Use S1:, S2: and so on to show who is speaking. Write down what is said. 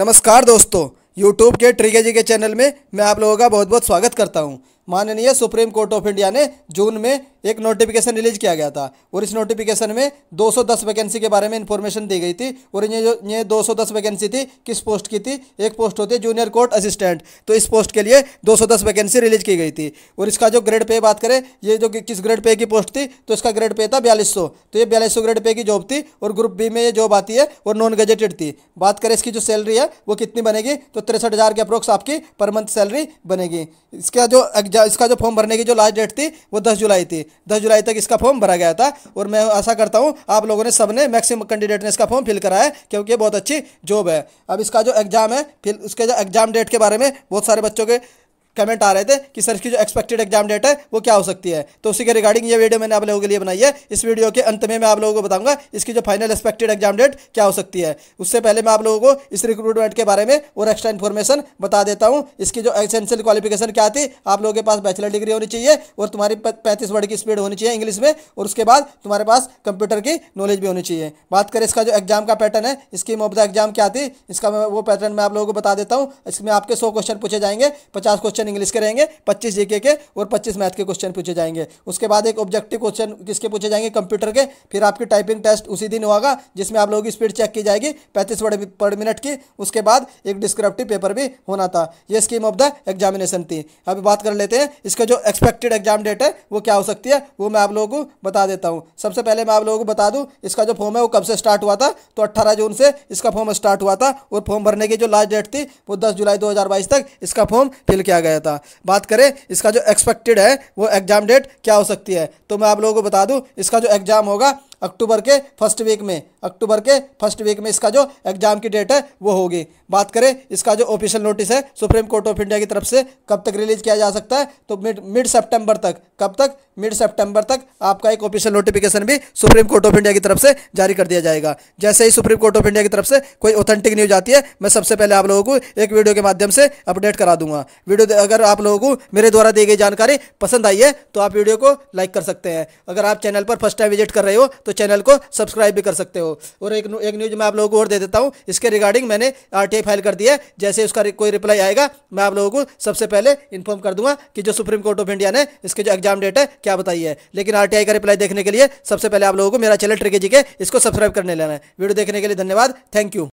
S1: नमस्कार दोस्तों यूट्यूब के जी के चैनल में मैं आप लोगों का बहुत बहुत स्वागत करता हूँ माननीय सुप्रीम कोर्ट ऑफ इंडिया ने जून में एक नोटिफिकेशन रिलीज किया गया था और इस नोटिफिकेशन में 210 वैकेंसी के बारे में इन्फॉर्मेशन दी गई थी और ये जो ये 210 वैकेंसी थी किस पोस्ट की थी एक पोस्ट होती है जूनियर कोर्ट असिस्टेंट तो इस पोस्ट के लिए 210 वैकेंसी रिलीज की गई थी और इसका जो ग्रेड पे बात करें ये जो किस ग्रेड पे की पोस्ट थी तो इसका ग्रेड पे था बयालीस तो ये बयालीस ग्रेड पे की जॉब थी और ग्रुप बी में ये जॉब आती है और नॉन गजेटेड थी बात करें इसकी जो सैलरी है वो कितनी बनेगी तो तिरसठ के अप्रोक्स आपकी पर मंथ सैलरी बनेगी इसका जो एग्जाम इसका जो फॉर्म भरने की जो लास्ट डेट थी वो दस जुलाई थी दस जुलाई तक इसका फॉर्म भरा गया था और मैं आशा करता हूँ आप लोगों ने सबने मैक्सिमम कैंडिडेट ने इसका फॉर्म फिल करा है क्योंकि बहुत अच्छी जॉब है अब इसका जो एग्ज़ाम है फिर उसके जो एग्ज़ाम डेट के बारे में बहुत सारे बच्चों के कमेंट आ रहे थे कि सर इसकी जो एक्सपेक्टेड एग्जाम डेट है वो क्या हो सकती है तो उसी के रिगार्डिंग ये वीडियो मैंने आप लोगों के लिए बनाई है इस वीडियो के अंत में मैं आप लोगों को बताऊंगा इसकी जो फाइनल एक्सपेक्टेड एग्जाम डेट क्या हो सकती है उससे पहले मैं आप लोगों को इस रिक्रूटमेंट के बारे में और एक्स्ट्रा इन्फॉर्मेशन बता देता हूँ इसकी जो एसेंशियल क्वालिफिकेशन क्या थी आप लोगों के पास बैचलर डिग्री होनी चाहिए और तुम्हारी पैंतीस वर्ड की स्पीड होनी चाहिए इंग्लिश में और उसके बाद तुम्हारे पास कंप्यूटर की नॉलेज भी होनी चाहिए बात करें इसका जो एग्जाम का पैटर्न है इसकी ऑफ एग्जाम क्या थी इसका वो पैटर्न मैं आप लोगों को बता देता हूँ इसमें आपके सौ क्वेश्चन पूछे जाएंगे पचास क्वेश्चन क्वेश्चन इंग्लिश के रहेंगे पच्चीस जीके के और पच्चीस मैथ के क्वेश्चन पूछे जाएंगे उसके बाद एक ऑब्जेक्टिव क्वेश्चन किसके पूछे जाएंगे कंप्यूटर के फिर आपकी टाइपिंग टेस्ट उसी दिन होगा जिसमें आप लोगों की स्पीड चेक की जाएगी पैंतीस पर मिनट की उसके बाद एक डिस्क्रिप्टिव पेपर भी होना था ये स्कीम ऑफ द एग्जामिनेशन थी अभी बात कर लेते हैं इसका जो एक्सपेक्टेड एग्जाम डेट है वो क्या हो सकती है वो मैं आप लोगों को बता देता हूँ सबसे पहले मैं आप लोगों को बता दूँ इसका जो फॉर्म है वो कब से स्टार्ट हुआ था तो अट्ठारह जून से इसका फॉर्म स्टार्ट हुआ था और फॉर्म भरने की जो लास्ट डेट थी वो दस जुलाई दो तक इसका फॉर्म फिल किया गया रहता बात करें इसका जो एक्सपेक्टेड है वो एग्जाम डेट क्या हो सकती है तो मैं आप लोगों को बता दूं इसका जो एग्जाम होगा अक्टूबर के फर्स्ट वीक में अक्टूबर के फर्स्ट वीक में इसका जो एग्जाम की डेट है वो होगी बात करें इसका जो ऑफिशियल नोटिस है सुप्रीम कोर्ट ऑफ इंडिया की तरफ से कब तक रिलीज किया जा सकता है तो मिड मिड सेप्टेम्बर तक कब तक मिड सेप्टेम्बर तक आपका एक ऑफिशियल नोटिफिकेशन भी सुप्रीम कोर्ट ऑफ इंडिया की तरफ से जारी कर दिया जाएगा जैसे ही सुप्रीम कोर्ट ऑफ इंडिया की तरफ से कोई ऑथेंटिक न्यूज आती है मैं सबसे पहले आप लोगों को एक वीडियो के माध्यम से अपडेट करा दूंगा वीडियो अगर आप लोगों को मेरे द्वारा दी गई जानकारी पसंद आई है तो आप वीडियो को लाइक कर सकते हैं अगर आप चैनल पर फर्स्ट टाइम विजिट कर रहे हो तो चैनल को सब्सक्राइब भी कर सकते हो और एक एक न्यूज़ मैं आप लोगों को और दे देता हूँ इसके रिगार्डिंग मैंने आर फाइल कर दिया है जैसे उसका कोई रिप्लाई आएगा मैं आप लोगों को सबसे पहले इन्फॉर्म कर दूंगा कि जो सुप्रीम कोर्ट ऑफ इंडिया ने इसके जो एग्जाम डेट है क्या बताई है लेकिन आर का रिप्लाई देखने के लिए सबसे पहले आप लोगों को मेरा चैनल ट्रिके जी के इसको सब्सक्राइब करने लेना है वीडियो देखने के लिए धन्यवाद थैंक यू